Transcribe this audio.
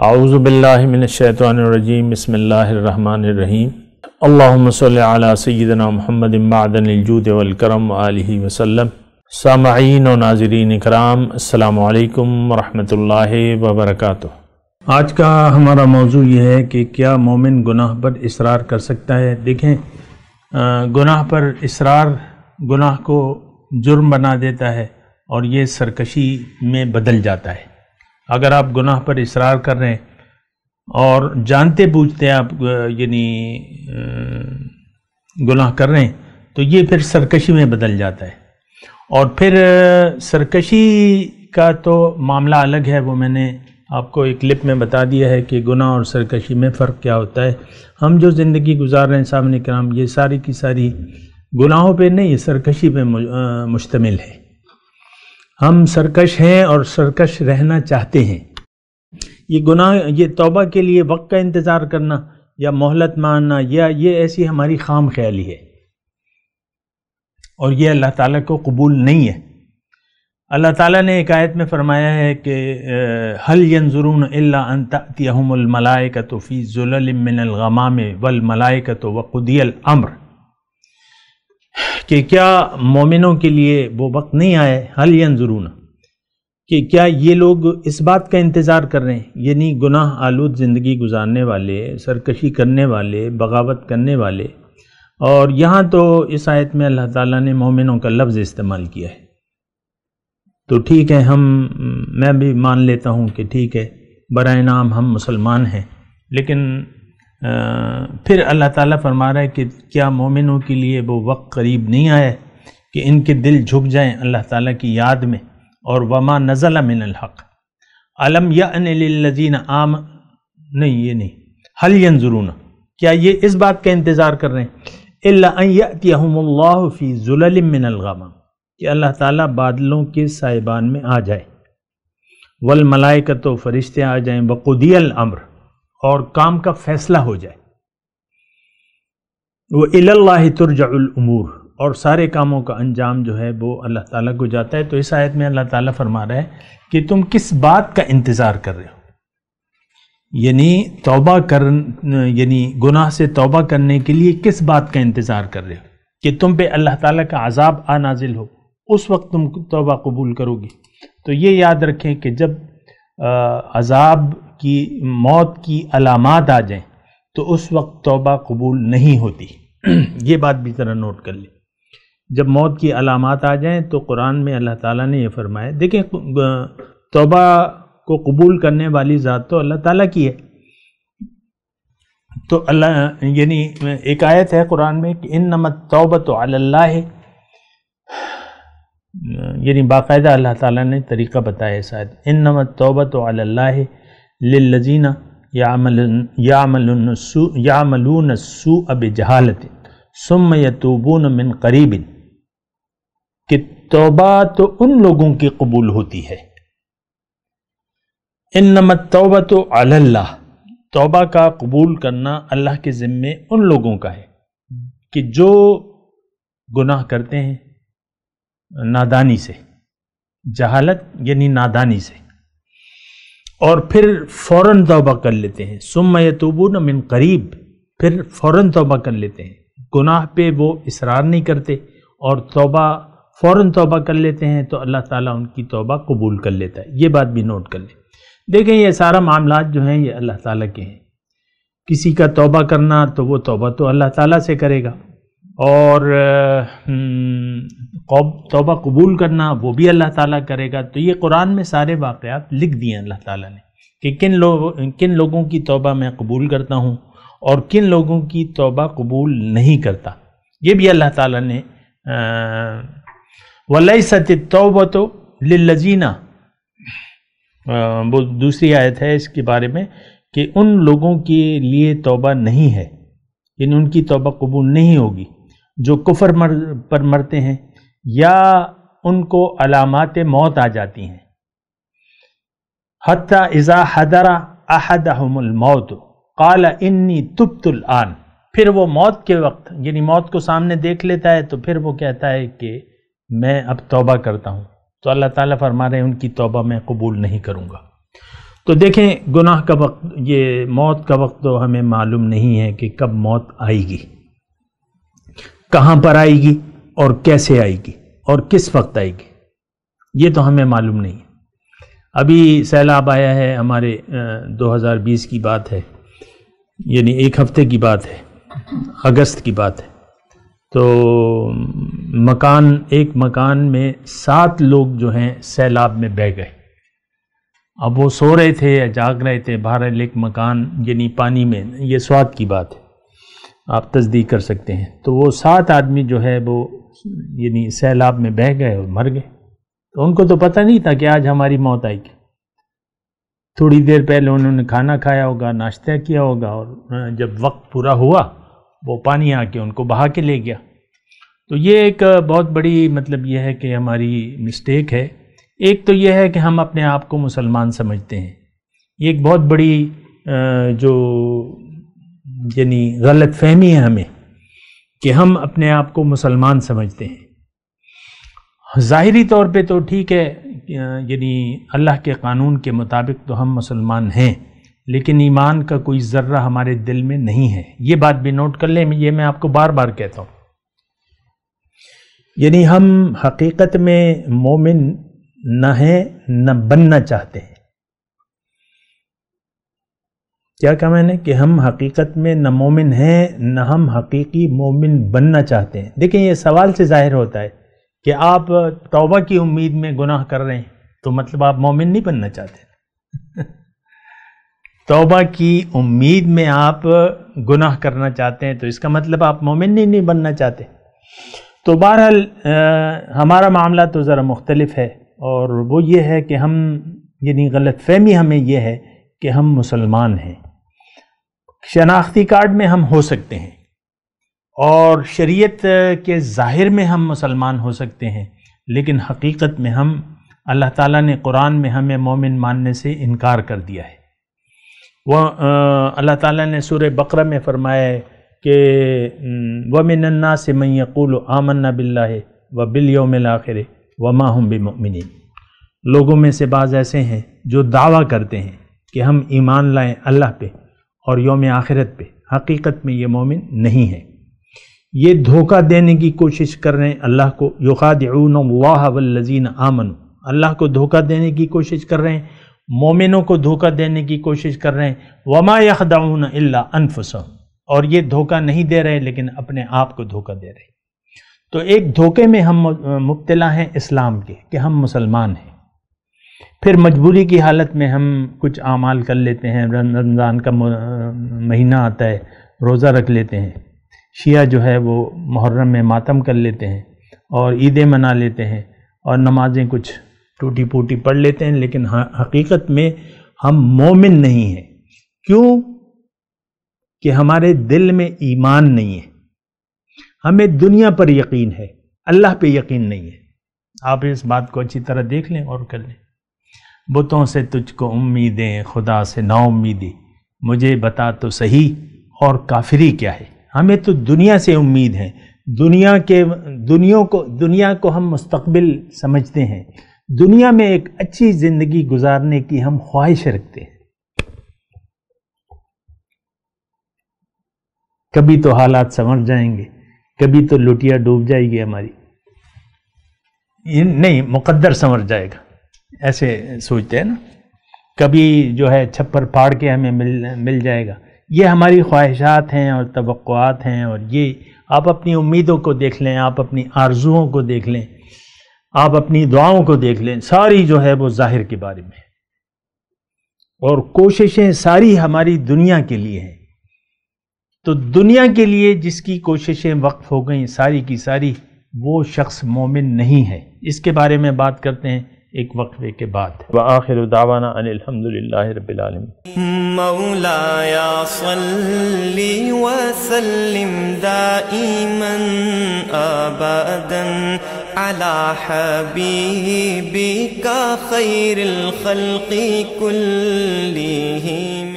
आउज़बिल्लिमिनशैतरजीम बसमीम अल्लाम सल सैदना महमद इमादनजूद वलकरम आलि वसलम सामीन और नाजरीन कराम अल्लाम वरहमतुल्लाह वबरक आज का हमारा मौजू यह है कि क्या मोमिन गुनाह पर इसरार कर सकता है देखें गुनाह पर इसरार गुनाह को जुर्म बना देता है और ये सरकशी में बदल जाता है अगर आप गुनाह पर इसरार कर रहे हैं और जानते बूझते आप यानी गुनाह कर रहे हैं तो ये फिर सरकशी में बदल जाता है और फिर सरकशी का तो मामला अलग है वो मैंने आपको एक क्लिप में बता दिया है कि गुनाह और सरकशी में फ़र्क क्या होता है हम जो ज़िंदगी गुजार रहे हैं सामने कराम ये सारी की सारी गुनाहों पे नहीं सरकशी पे मुश्तमिल है हम सरकश हैं और सरकश रहना चाहते हैं ये गुनाह ये तौबा के लिए वक्त का इंतज़ार करना या मोहलत मानना या ये ऐसी हमारी खाम ख्याली है और ये अल्लाह ताला को कबूल नहीं है अल्लाह ताला ने एक आयत में फरमाया है कि हल यंजरून का तो फ़ी ज़ुलमिनगमाम वलमलायक तो वक़ुदियल अम्र कि क्या मोमिनों के लिए वो वक्त नहीं आए हल जरून कि क्या ये लोग इस बात का इंतज़ार कर रहे हैं यानी गुनाह आलूद ज़िंदगी गुजारने वाले सरकशी करने वाले बगावत करने वाले और यहाँ तो इस आयत में अल्लाह ताला ने मोमिनों का लफ्ज़ इस्तेमाल किया है तो ठीक है हम मैं भी मान लेता हूँ कि ठीक है बर नाम हम मुसलमान हैं लेकिन फिर अल्लाह ताला फरमा रहा है कि क्या मोमिनों के लिए वो वक्त करीब नहीं आया कि इनके दिल झुक जाएं अल्लाह ताला की याद में और वमा नज़ला मिनल हक़ अलम याजीन आम नहीं ये नहीं हल यंजरून क्या ये इस बात का इंतज़ार कर रहे हैं फ़ी ज़ुलमिनगम कि अल्लाह ताला बादलों के साहिबान में आ जाए वल मलाइका तो फरिश्ते आ जाएं वक़ुदियल अम्र और काम का फैसला हो जाए वो इल्लाह तुरजाउल उमूर और सारे कामों का अंजाम जो है वो अल्लाह ताला को जाता है तो इस आयत में अल्लाह ताला फरमा रहा है कि तुम किस बात का इंतज़ार कर रहे हो यानी तौबा कर यानी गुनाह से तौबा करने के लिए किस बात का इंतज़ार कर रहे हो कि तुम पे अल्लाह ताला का अजाब आ नाजिल हो उस वक्त तुम तौबा कबूल करोगे तो ये याद रखें कि जब अजाब की मौत की अलामत आ जाएं तो उस वक्त तौबा कबूल नहीं होती ये बात भी ज़रा नोट कर लें जब मौत की अलामत आ जाएं तो कुरान में अल्लाह ताला ने ये फरमाया देखें तौबा को कबूल करने वाली ज़ात तो अल्लाह ताला की है तो अल्लाह यानी एक आयत है कुरान में कि इन नमत तोबा तो अल्लाह है यानी बाकायदा अल्लाह ताला ने तरीका बताया शायद इन नमत तोबा तो अल्लाह है लजीना यामलून सू अब जहालत सुम यतूबून मिन करीबिन कि तोबा तो उन लोगों की कबूल होती है इन नमत तोबा तो अल्लाह तोबा का कबूल करना अल्लाह के ज़िम्मे उन लोगों का है कि जो गुनाह करते हैं नादानी से जहालत यानी नादानी से और फिर फ़ौर तोबा कर लेते हैं सुम न मिन करीब फिर फ़ौर तोबा कर लेते हैं गुनाह पे वो इसरार नहीं करते और तोबा फ़ौर तोबा कर लेते हैं तो अल्लाह ताला उनकी तोबा कबूल कर लेता है ये बात भी नोट कर लें देखें ये सारा मामला जो हैं ये अल्लाह ताला के हैं किसी का तोबा करना तो वो तोबा तो अल्लाह ताला से करेगा और हम्म, तोबा कबूल करना वो भी अल्लाह ताला करेगा तो ये कुरान में सारे वाक़ात लिख दिए अल्लाह ताला ने कि किन लोग किन लोगों की तोबा मैं कबूल करता हूँ और किन लोगों की तोबा कबूल नहीं करता ये भी अल्लाह ताला ने वलई सत तोबा तो लजीना वो दूसरी आयत है इसके बारे में कि उन लोगों के लिए तोबा नहीं है इन उनकी तोबा कबूल नहीं होगी जो कुफर मर पर मरते हैं या उनको अलामत मौत आ जाती हैं हती इज़ा हदरा अहदमौत काला इन्नी आन फिर वो मौत के वक्त यानी मौत को सामने देख लेता है तो फिर वो कहता है कि मैं अब तौबा करता हूँ तो अल्लाह ताला फरमा रहे उनकी तौबा मैं कबूल नहीं करूँगा तो देखें गुनाह का वक्त ये मौत का वक्त तो हमें मालूम नहीं है कि कब मौत आएगी कहाँ पर आएगी और कैसे आएगी और किस वक्त आएगी ये तो हमें मालूम नहीं है अभी सैलाब आया है हमारे 2020 की बात है यानी एक हफ्ते की बात है अगस्त की बात है तो मकान एक मकान में सात लोग जो हैं सैलाब में बह गए अब वो सो रहे थे या जाग रहे थे बाहर एक मकान यानी पानी में ये स्वाद की बात है आप तस्दीक कर सकते हैं तो वो सात आदमी जो है वो यानी सैलाब में बह गए और मर गए तो उनको तो पता नहीं था कि आज हमारी मौत आएगी थोड़ी देर पहले उन्होंने खाना खाया होगा नाश्ता किया होगा और जब वक्त पूरा हुआ वो पानी आके उनको बहा के ले गया तो ये एक बहुत बड़ी मतलब यह है कि हमारी मिस्टेक है एक तो यह है कि हम अपने आप को मुसलमान समझते हैं ये एक बहुत बड़ी जो यानी गलत फहमी है हमें कि हम अपने आप को मुसलमान समझते हैं ज़ाहरी तौर पे तो ठीक है यानी अल्लाह के कानून के मुताबिक तो हम मुसलमान हैं लेकिन ईमान का कोई ज़र्रा हमारे दिल में नहीं है ये बात भी नोट कर लें ये मैं आपको बार बार कहता हूँ यानी हम हकीकत में मोमिन न हैं न बनना चाहते हैं क्या कहा मैंने कि हम हकीकत में न मोमिन हैं न हम हकीकी मोमिन बनना चाहते हैं देखिए ये सवाल से ज़ाहिर होता है कि आप तौबा की उम्मीद में गुनाह कर रहे हैं तो मतलब आप मोमिन नहीं बनना चाहते तौबा की उम्मीद में आप गुनाह करना चाहते हैं तो इसका मतलब आप मोमिन नहीं, नहीं बनना चाहते तो बहरहाल हमारा मामला तो ज़रा मुख्तलफ है और वो ये है कि हम यानी गलत फहमी हमें यह है कि हम मुसलमान हैं शनाख्ती कार्ड में हम हो सकते हैं और शरीयत के ज़ाहिर में हम मुसलमान हो सकते हैं लेकिन हकीकत में हम अल्लाह ताला ने कुरान में हमें मोमिन मानने से इनकार कर दिया है वह अल्लाह ताला ने सूर बकर में फरमाया कि व मिनन्ना से मैं यकूल आमन्ना बिल्ला है व बिलयोमिल आखिर व माहम बिमिन लोगों में से बाज़ ऐसे हैं जो दावा करते हैं कि हम ईमान लाएं अल्लाह पे और योम आखिरत पे हकीकत में ये मोमिन नहीं है ये धोखा देने की कोशिश कर रहे हैं अल्लाह को युकादून वल्लजीन आमन अल्लाह को धोखा देने की कोशिश कर रहे हैं मोमिनों को धोखा देने की कोशिश कर रहे हैं वमा यखदाउन अल्ला अनफस और ये धोखा नहीं दे रहे लेकिन अपने आप को धोखा दे रहे तो एक धोखे में हम मुबतला हैं इस्लाम के कि हम मुसलमान हैं फिर मजबूरी की हालत में हम कुछ आमाल कर लेते हैं रमज़ान का महीना आता है रोज़ा रख लेते हैं शिया जो है वो मुहर्रम में मातम कर लेते हैं और ईदें मना लेते हैं और नमाज़ें कुछ टूटी फूटी पढ़ लेते हैं लेकिन हकीकत में हम मोमिन नहीं हैं क्यों कि हमारे दिल में ईमान नहीं है हमें दुनिया पर यकीन है अल्लाह पे यकीन नहीं है आप इस बात को अच्छी तरह देख लें और कर लें बुतों से तुझको उम्मीदें खुदा से ना उम्मीदी मुझे बता तो सही और काफिरी क्या है हमें तो दुनिया से उम्मीद है दुनिया के दुनियों को दुनिया को हम मुस्तबिल समझते हैं दुनिया में एक अच्छी ज़िंदगी गुजारने की हम ख्वाहिश रखते हैं कभी तो हालात संवर जाएंगे कभी तो लुटिया डूब जाएगी हमारी नहीं मुकद्दर संवर जाएगा ऐसे सोचते हैं ना कभी जो है छप्पर फाड़ के हमें मिल मिल जाएगा ये हमारी ख्वाहिशात हैं और तवक़ात हैं और ये आप अपनी उम्मीदों को देख लें आप अपनी आरजुओं को देख लें आप अपनी दुआओं को देख लें सारी जो है वो ज़ाहिर के बारे में और कोशिशें सारी हमारी दुनिया के लिए हैं तो दुनिया के लिए जिसकी कोशिशें वक्फ हो गई सारी की सारी वो शख्स मोमिन नहीं है इसके बारे में बात करते हैं ایک وقفے کے بعد وآخر دعوانا ان الحمدللہ رب مولا یا صلی وسلم دائما ابدا على حبيبك خير الخلق كلهم